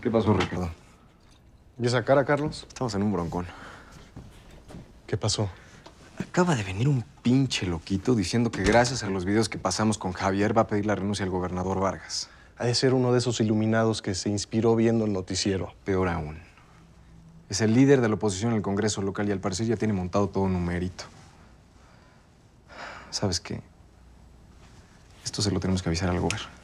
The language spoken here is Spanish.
¿Qué pasó, Ricardo? ¿Y esa cara, Carlos? Estamos en un broncón. ¿Qué pasó? Acaba de venir un pinche loquito diciendo que gracias a los videos que pasamos con Javier va a pedir la renuncia al gobernador Vargas. Ha de ser uno de esos iluminados que se inspiró viendo el noticiero. Peor aún. Es el líder de la oposición en el Congreso local y al parecer ya tiene montado todo un numerito. ¿Sabes qué? Esto se lo tenemos que avisar al gobierno.